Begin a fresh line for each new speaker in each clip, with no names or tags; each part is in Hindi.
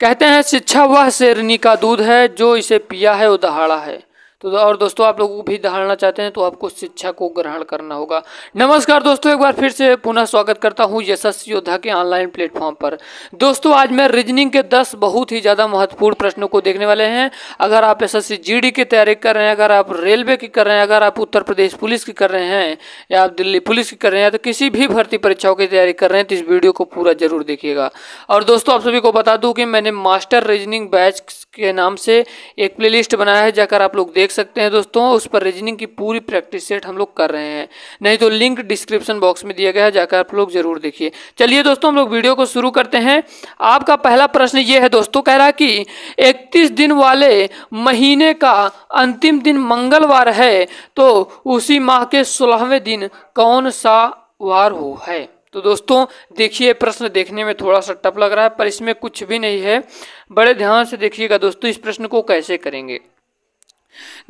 कहते हैं शिक्षा वह शेरनी का दूध है जो इसे पिया है उदहाड़ा है तो और दोस्तों आप लोगों को भी दहाड़ना चाहते हैं तो आपको शिक्षा को ग्रहण करना होगा नमस्कार दोस्तों एक बार फिर से पुनः स्वागत करता हूँ यशस्वी योद्धा के ऑनलाइन प्लेटफॉर्म पर दोस्तों आज मैं रीजनिंग के दस बहुत ही ज़्यादा महत्वपूर्ण प्रश्नों को देखने वाले हैं अगर आप एस एस की तैयारी कर रहे हैं अगर आप रेलवे की कर रहे हैं अगर आप उत्तर प्रदेश पुलिस की कर रहे हैं या आप दिल्ली पुलिस की कर रहे हैं तो किसी भी भर्ती परीक्षाओं की तैयारी कर रहे हैं तो इस वीडियो को पूरा जरूर देखिएगा और दोस्तों आप सभी को बता दूँ कि मैंने मास्टर रीजनिंग बैच के नाम से एक प्ले बनाया है जाकर आप लोग देख देख सकते हैं दोस्तों उस पर रीजनिंग की पूरी प्रैक्टिस सेट हम लोग कर रहे हैं नहीं तो लिंक डिस्क्रिप्शन बॉक्स में दिया गया है जाकर आप लोग जरूर देखिए चलिए दोस्तों हम लोग वीडियो को शुरू करते हैं आपका पहला प्रश्न ये है दोस्तों कह रहा कि इकतीस दिन वाले महीने का अंतिम दिन मंगलवार है तो उसी माह के सोलहवें दिन कौन सा वार हो है तो दोस्तों देखिए प्रश्न देखने में थोड़ा सा टप लग रहा है पर इसमें कुछ भी नहीं है बड़े ध्यान से देखिएगा दोस्तों इस प्रश्न को कैसे करेंगे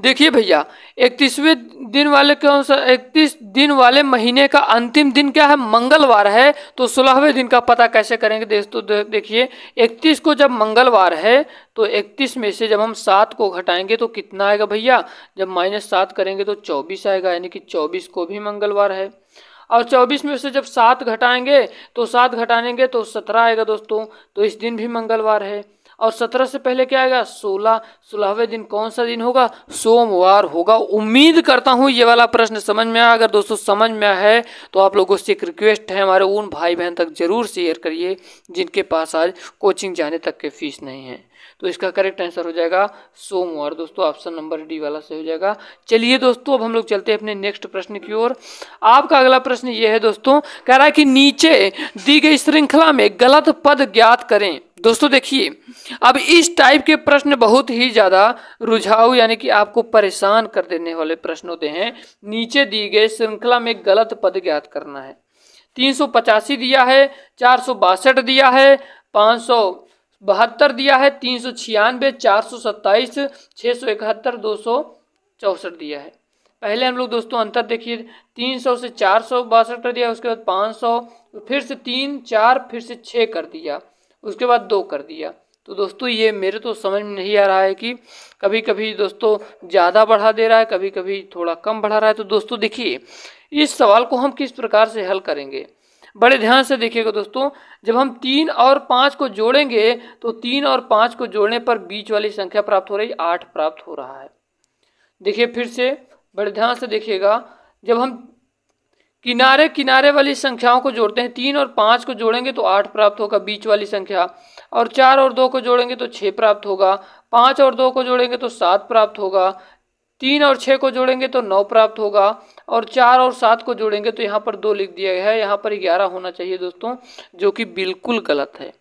देखिए भैया इकतीसवें दिन वाले कौन सा इकतीस दिन वाले महीने का अंतिम दिन क्या है मंगलवार है तो सोलहवें दिन का पता कैसे करेंगे दोस्तों देखिए इकतीस को जब मंगलवार है तो इकतीस में से जब हम सात को घटाएंगे तो कितना आएगा भैया जब माइनस सात करेंगे तो चौबीस आएगा यानी कि चौबीस को भी मंगलवार है और 24 में से जब सात घटाएंगे तो सात घटाएंगे तो सत्रह आएगा दोस्तों तो इस दिन भी मंगलवार है और सत्रह से पहले क्या आएगा सोलह सोलहवें दिन कौन सा दिन होगा सोमवार होगा उम्मीद करता हूँ ये वाला प्रश्न समझ में आया अगर दोस्तों समझ में आया तो आप लोगों से एक रिक्वेस्ट है हमारे उन भाई बहन तक जरूर शेयर करिए जिनके पास आज कोचिंग जाने तक के फीस नहीं है तो इसका करेक्ट आंसर हो जाएगा सोमवार दोस्तों ऑप्शन नंबर डी वाला सही हो जाएगा चलिए दोस्तों अब हम लोग चलते हैं अपने नेक्स्ट प्रश्न की ओर आपका अगला प्रश्न ये है दोस्तों कह रहा है कि नीचे दी गई श्रृंखला में गलत पद ज्ञात करें दोस्तों देखिए अब इस टाइप के प्रश्न बहुत ही ज़्यादा रुझाऊ यानी कि आपको परेशान कर देने वाले प्रश्न होते हैं नीचे दिए गए श्रृंखला में गलत पद ज्ञात करना है तीन सौ पचासी दिया है चार सौ बासठ दिया है पाँच सौ बहत्तर दिया है तीन सौ छियानवे चार सौ सत्ताईस छः सौ इकहत्तर दो सौ चौंसठ दिया है पहले हम लोग दोस्तों अंतर देखिए तीन सौ से चार सौ बासठ कर दिया उसके बाद पाँच सौ फिर से तीन चार फिर से छः कर दिया उसके बाद दो कर दिया तो दोस्तों ये मेरे तो समझ में नहीं आ रहा है कि कभी कभी दोस्तों ज़्यादा बढ़ा दे रहा है कभी कभी थोड़ा कम बढ़ा रहा है तो दोस्तों देखिए इस सवाल को हम किस प्रकार से हल करेंगे बड़े ध्यान से देखिएगा दोस्तों जब हम तीन और पाँच को जोड़ेंगे तो तीन और पाँच को जोड़ने पर बीच वाली संख्या प्राप्त हो रही आठ प्राप्त हो रहा है देखिए फिर से बड़े ध्यान से देखिएगा जब हम किनारे किनारे वाली संख्याओं को जोड़ते हैं तीन और पाँच को जोड़ेंगे तो आठ प्राप्त होगा बीच वाली संख्या और चार और दो को जोड़ेंगे तो छः प्राप्त होगा पाँच और दो को जोड़ेंगे तो सात प्राप्त होगा तीन और छः को जोड़ेंगे तो नौ प्राप्त होगा और चार और सात को जोड़ेंगे तो यहाँ पर दो लिख दिया गया है यहाँ पर ग्यारह होना चाहिए दोस्तों जो कि बिल्कुल गलत है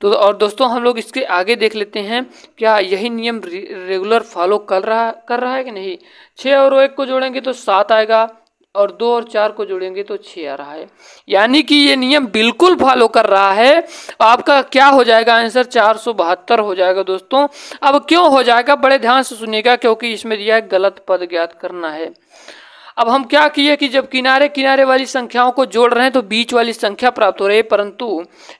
तो और दोस्तों हम लोग इसके आगे देख लेते हैं क्या यही नियम रेगुलर फॉलो कर रहा कर रहा है कि नहीं छः और एक को जोड़ेंगे तो सात आएगा और दो और चार को जोड़ेंगे तो छः आ रहा है यानी कि ये नियम बिल्कुल फॉलो कर रहा है आपका क्या हो जाएगा आंसर चार सौ बहत्तर हो जाएगा दोस्तों अब क्यों हो जाएगा बड़े ध्यान से सुनिएगा क्योंकि इसमें दिया है गलत पद ज्ञात करना है अब हम क्या किए कि जब किनारे किनारे वाली संख्याओं को जोड़ रहे हैं तो बीच वाली संख्या प्राप्त हो रही है परंतु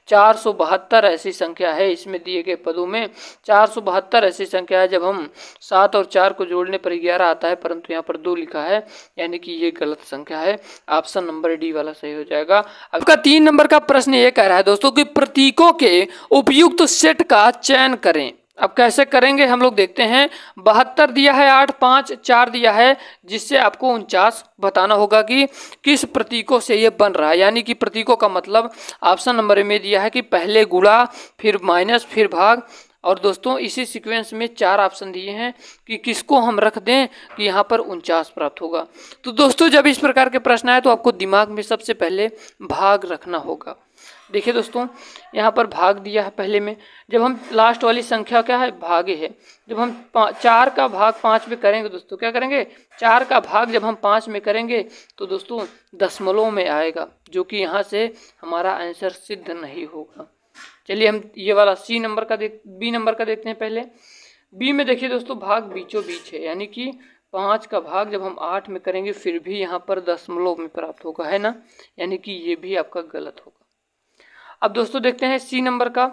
चार ऐसी संख्या है इसमें दिए गए पदों में चार ऐसी संख्या है जब हम सात और चार को जोड़ने पर ग्यारह आता है परंतु यहाँ पर दो लिखा है यानी कि ये गलत संख्या है ऑप्शन नंबर डी वाला सही हो जाएगा आपका तीन नंबर का प्रश्न ये कह रहा है दोस्तों कि प्रतीकों के उपयुक्त सेट का चयन करें अब कैसे करेंगे हम लोग देखते हैं बहत्तर दिया है आठ पाँच चार दिया है जिससे आपको उनचास बताना होगा कि किस प्रतीकों से ये बन रहा है यानी कि प्रतीकों का मतलब ऑप्शन नंबर में दिया है कि पहले गुड़ा फिर माइनस फिर भाग और दोस्तों इसी सीक्वेंस में चार ऑप्शन दिए हैं कि किसको हम रख दें कि यहाँ पर उनचास प्राप्त होगा तो दोस्तों जब इस प्रकार के प्रश्न आए तो आपको दिमाग में सबसे पहले भाग रखना होगा देखिए दोस्तों यहाँ पर भाग दिया है पहले में जब हम लास्ट वाली संख्या क्या है भागे है जब हम चार का भाग पाँच में करेंगे दोस्तों क्या करेंगे चार का भाग जब हम पाँच में करेंगे तो दोस्तों दशमलव में आएगा जो कि यहाँ से हमारा आंसर सिद्ध नहीं होगा चलिए हम ये वाला सी नंबर का देख बी नंबर का देखते हैं पहले बी में देखिए दोस्तों भाग बीचों बीच है यानी कि पाँच का भाग जब हम आठ में करेंगे फिर भी यहाँ पर दशमलव में प्राप्त होगा है ना यानी कि ये भी आपका गलत होगा अब दोस्तों देखते हैं सी नंबर का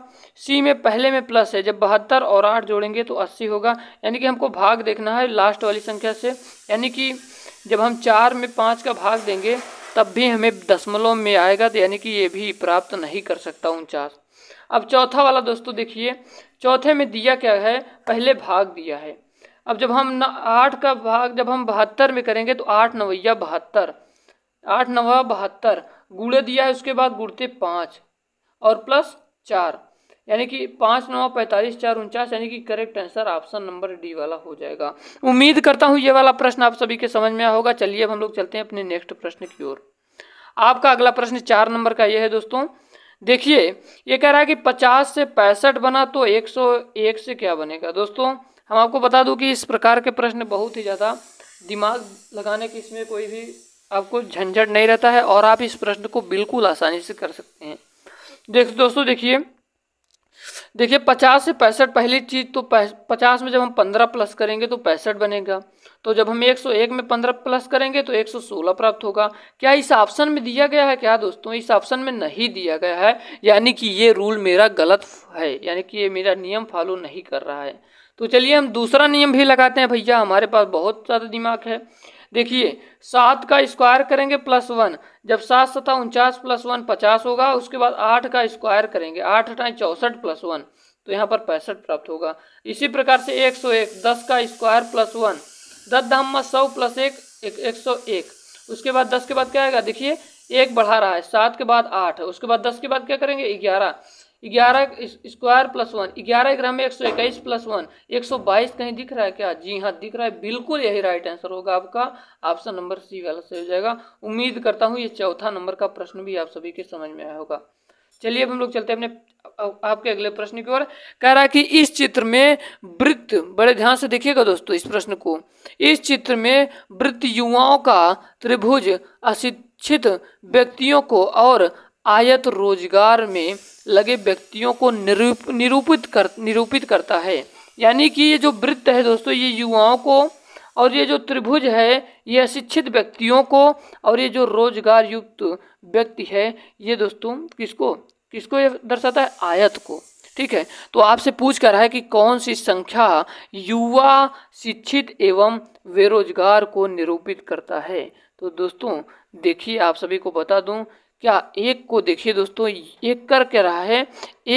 सी में पहले में प्लस है जब बहत्तर और आठ जोड़ेंगे तो अस्सी होगा यानी कि हमको भाग देखना है लास्ट वाली संख्या से यानी कि जब हम चार में पाँच का भाग देंगे तब भी हमें दशमलव में आएगा तो यानी कि ये भी प्राप्त नहीं कर सकता उनचास अब चौथा वाला दोस्तों देखिए चौथे में दिया क्या है पहले भाग दिया है अब जब हम आठ का भाग जब हम बहत्तर में करेंगे तो आठ नवैया बहत्तर आठ नवा बहत्तर गुड़े दिया है उसके बाद गुड़ते पाँच और प्लस चार यानी कि पाँच नौ पैंतालीस चार उनचास यानी कि correct answer option number D वाला हो जाएगा उम्मीद करता हूँ ये वाला प्रश्न आप सभी के समझ में होगा चलिए अब हम लोग चलते हैं अपने नेक्स्ट प्रश्न की ओर आपका अगला प्रश्न चार नंबर का ये है दोस्तों देखिए ये कह रहा है कि पचास से पैंसठ बना तो एक सौ एक से क्या बनेगा दोस्तों हम आपको बता दूँ कि इस प्रकार के प्रश्न बहुत ही ज़्यादा दिमाग लगाने की इसमें कोई भी आपको झंझट नहीं रहता है और आप इस प्रश्न को बिल्कुल आसानी से कर सकते हैं देख दोस्तों देखिए देखिए पचास से पैंसठ पहली चीज़ तो पचास में जब हम पंद्रह प्लस करेंगे तो पैंसठ बनेगा तो जब हम एक सौ एक में पंद्रह प्लस करेंगे तो एक सौ सोलह प्राप्त होगा क्या इस ऑप्शन में दिया गया है क्या दोस्तों इस ऑप्शन में नहीं दिया गया है यानी कि ये रूल मेरा गलत है यानी कि ये मेरा नियम फॉलो नहीं कर रहा है तो चलिए हम दूसरा नियम भी लगाते हैं भैया हमारे पास बहुत ज़्यादा दिमाग है देखिए सात का स्क्वायर करेंगे प्लस वन जब सात सता उनचास प्लस वन पचास होगा उसके बाद आठ का स्क्वायर करेंगे आठ हटाएं चौसठ प्लस वन तो यहाँ पर पैंसठ प्राप्त होगा इसी प्रकार से एक सौ एक दस का स्क्वायर प्लस वन दस धाम सौ प्लस एक एक सौ एक उसके बाद दस के बाद क्या आएगा देखिए एक बढ़ा रहा है सात के बाद आठ उसके बाद दस के बाद क्या करेंगे ग्यारह ग्यारह स्क्वायर प्लस वन ग्यारह ग्राम में एक सौ इक्कीस प्लस वन एक सौ बाईस कहीं दिख रहा है क्या जी हाँ दिख रहा है बिल्कुल यही राइट आंसर होगा आपका ऑप्शन नंबर सी वाला सही हो जाएगा उम्मीद करता हूँ ये चौथा नंबर का प्रश्न भी आप सभी के समझ में आया होगा चलिए अब हम लोग चलते हैं अपने आपके अगले प्रश्न की ओर कह रहा है कि इस चित्र में वृत्त बड़े ध्यान से देखिएगा दोस्तों इस प्रश्न को इस चित्र में वृत्त युवाओं का त्रिभुज अशिक्षित व्यक्तियों को और आयत रोजगार में लगे व्यक्तियों को निरूप निरूपित कर निरूपित करता है यानी कि ये जो वृत्त है दोस्तों ये युवाओं को और ये जो त्रिभुज है ये अशिक्षित व्यक्तियों को और ये जो रोजगार युक्त व्यक्ति है ये दोस्तों किसको किसको ये दर्शाता है आयत को ठीक है तो आपसे पूछ कर रहा है कि कौन सी संख्या युवा शिक्षित एवं बेरोजगार को निरूपित करता है तो दोस्तों देखिए आप सभी को बता दूं क्या एक को देखिए दोस्तों एक कर के रहा है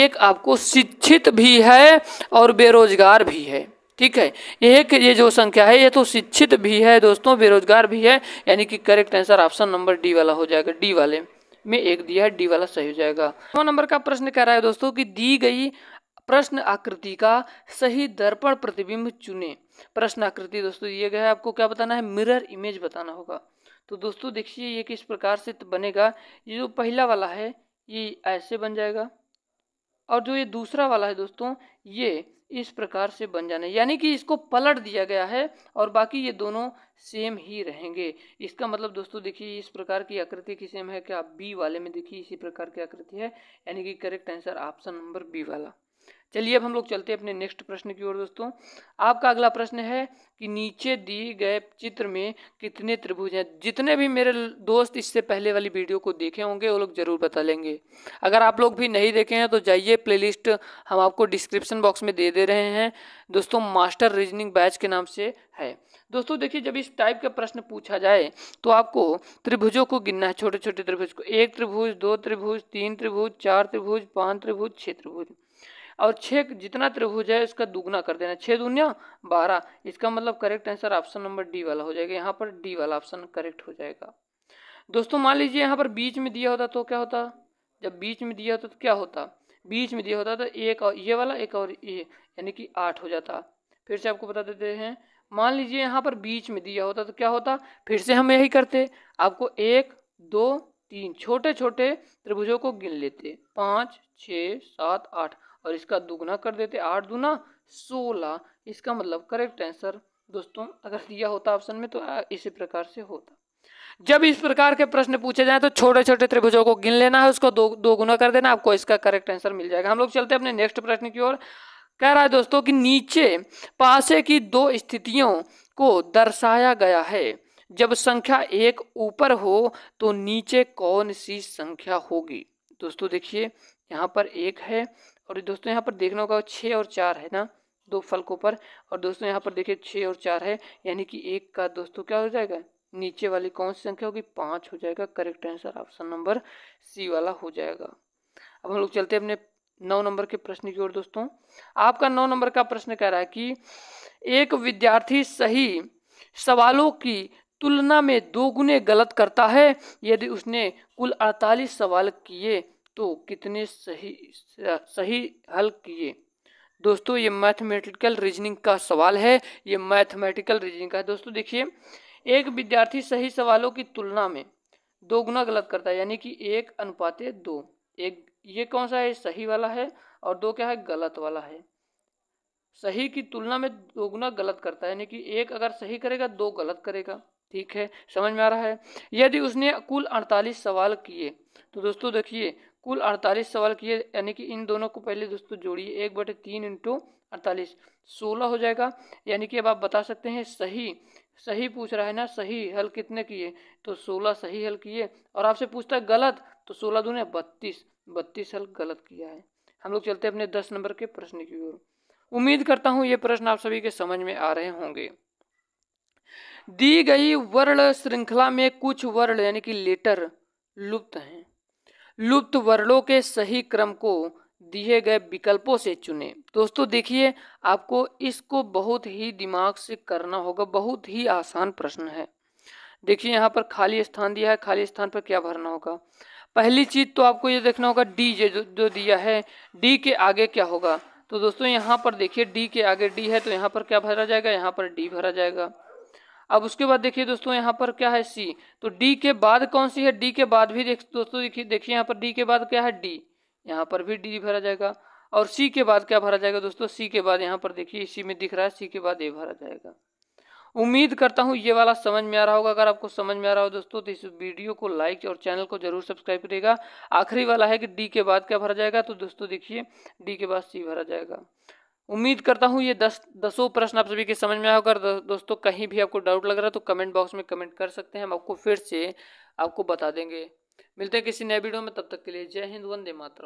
एक आपको शिक्षित भी है और बेरोजगार भी है ठीक है एक ये जो संख्या है ये तो शिक्षित भी है दोस्तों बेरोजगार भी है यानी कि correct answer option number D वाला हो जाएगा डी वाले में एक दिया है डी वाला सही हो जाएगा नौ नंबर का प्रश्न कह रहा है दोस्तों कि दी गई प्रश्न आकृति का सही दर्पण प्रतिबिंब चुने प्रश्न आकृति दोस्तों गया है आपको क्या बताना है मिरर इमेज बताना होगा तो दोस्तों देखिए ये किस प्रकार से बनेगा ये जो पहला वाला है ये ऐसे बन जाएगा और जो ये दूसरा वाला है दोस्तों ये इस प्रकार से बन जाना यानी कि इसको पलट दिया गया है और बाकी ये दोनों सेम ही रहेंगे इसका मतलब दोस्तों देखिए इस प्रकार की आकृति की सेम है क्या बी वाले में देखिए इसी प्रकार की आकृति है यानी कि correct answer option number B वाला चलिए अब हम लोग चलते हैं अपने नेक्स्ट प्रश्न की ओर दोस्तों आपका अगला प्रश्न है कि नीचे दिए गए चित्र में कितने त्रिभुज हैं जितने भी मेरे दोस्त इससे पहले वाली वीडियो को देखे होंगे वो लोग ज़रूर बता लेंगे अगर आप लोग भी नहीं देखे हैं तो जाइए प्लेलिस्ट हम आपको डिस्क्रिप्शन बॉक्स में दे दे रहे हैं दोस्तों मास्टर रीजनिंग बैच के नाम से है दोस्तों देखिए जब इस टाइप का प्रश्न पूछा जाए तो आपको त्रिभुजों को गिनना है छोटे छोटे त्रिभुज को एक त्रिभुज दो त्रिभुज तीन त्रिभुज चार त्रिभुज पाँच त्रिभुज छः त्रिभुज और छः जितना त्रिभुज है इसका दुगना कर देना छः दुनिया बारह इसका मतलब correct answer option number D वाला हो जाएगा यहाँ पर डी वाला ऑप्शन करेक्ट हो जाएगा दोस्तों मान लीजिए यहाँ पर बीच में दिया होता तो क्या होता जब बीच में दिया होता तो क्या होता बीच में दिया होता तो एक और ये वाला एक और ये यानी कि आठ हो जाता फिर से आपको बता देते हैं मान लीजिए यहाँ पर बीच में दिया होता तो क्या होता फिर से हम यही करते आपको एक दो तीन छोटे छोटे त्रिभुजों को गिन लेते पाँच छः सात आठ और इसका दुगना कर देते आठ दुना सोलह इसका मतलब करेक्ट आंसर दोस्तों अगर दिया होता ऑप्शन में तो इसी प्रकार से होता जब इस प्रकार के प्रश्न पूछे जाए तो छोटे छोटे त्रिभुजों को गिन लेना है उसको दो दो गुना कर देना आपको इसका करेक्ट आंसर मिल जाएगा हम लोग चलते हैं अपने नेक्स्ट प्रश्न की ओर कह रहा है दोस्तों कि नीचे पासे की दो स्थितियों को दर्शाया गया है जब संख्या एक ऊपर हो तो नीचे कौन सी संख्या होगी दोस्तों देखिए यहाँ पर एक है और दोस्तों यहाँ पर देखना होगा छः और चार है ना दो फलकों पर और दोस्तों यहाँ पर देखिए छः और चार है यानी कि एक का दोस्तों क्या हो जाएगा नीचे वाली कौन सी संख्या होगी पाँच हो जाएगा correct answer option number C वाला हो जाएगा अब हम लोग चलते हैं अपने नौ नंबर के प्रश्न की ओर दोस्तों आपका नौ नंबर का प्रश्न कह रहा है कि एक विद्यार्थी सही सवालों की तुलना में दो गुने गलत करता है यदि उसने कुल अड़तालीस सवाल किए तो कितने सही सही हल किए दोस्तों ये मैथमेटिकल रीजनिंग का सवाल है ये मैथमेटिकल रीजनिंग का है दोस्तों देखिए एक विद्यार्थी सही सवालों की तुलना में दो गुना गलत करता है यानी कि एक अनुपात दो एक ये कौन सा है सही वाला है और दो क्या है गलत वाला है सही की तुलना में दो गुना गलत करता है यानी कि एक अगर सही करेगा दो गलत करेगा ठीक है समझ में आ रहा है यदि उसने कुल अड़तालीस सवाल किए तो दोस्तों देखिए कुल अड़तालीस सवाल किए यानी कि इन दोनों को पहले दोस्तों जोड़िए एक बटे तीन इंटू अड़तालीस सोलह हो जाएगा यानी कि अब आप बता सकते हैं सही सही पूछ रहा है ना सही हल कितने किए तो सोलह सही हल किए और आपसे पूछता है गलत तो सोलह दूने बत्तीस बत्तीस हल गलत किया है हम लोग चलते हैं अपने दस नंबर के प्रश्न की ओर उम्मीद करता हूँ ये प्रश्न आप सभी के समझ में आ रहे होंगे दी गई वर्ण श्रृंखला में कुछ वर्ण यानी कि लेटर लुप्त हैं लुप्त वर्णों के सही क्रम को दिए गए विकल्पों से चुने दोस्तों देखिए आपको इसको बहुत ही दिमाग से करना होगा बहुत ही आसान प्रश्न है देखिए यहाँ पर खाली स्थान दिया है खाली स्थान पर क्या भरना होगा पहली चीज तो आपको ये देखना होगा डी जो, जो दिया है डी के आगे क्या होगा तो दोस्तों यहाँ पर देखिए डी के आगे डी है तो यहाँ पर क्या भरा जाएगा यहाँ पर डी भरा जाएगा अब उसके बाद देखिए दोस्तों यहाँ पर क्या है सी तो डी के बाद कौन सी है डी के बाद भी देख दोस्तों देखिए देखिए यहाँ पर डी के बाद क्या है डी यहाँ पर भी डी भरा जाएगा और सी के बाद क्या भरा जाएगा दोस्तों सी के बाद यहाँ पर देखिए इसी में दिख रहा है सी के बाद ए भरा जाएगा उम्मीद करता हूँ ये वाला समझ में आ रहा होगा अगर आपको समझ में आ रहा हो दोस्तों तो इस वीडियो को लाइक और चैनल को जरूर सब्सक्राइब करिएगा आखिरी वाला है कि डी के बाद क्या भरा जाएगा तो दोस्तों देखिए डी के बाद सी भरा जाएगा उम्मीद करता हूँ ये दस दसों प्रश्न आप सभी के समझ में आया होगा दोस्तों कहीं भी आपको डाउट लग रहा है तो कमेंट बॉक्स में कमेंट कर सकते हैं हम आपको फिर से आपको बता देंगे मिलते हैं किसी नए वीडियो में तब तक के लिए जय हिंद वंदे मातरम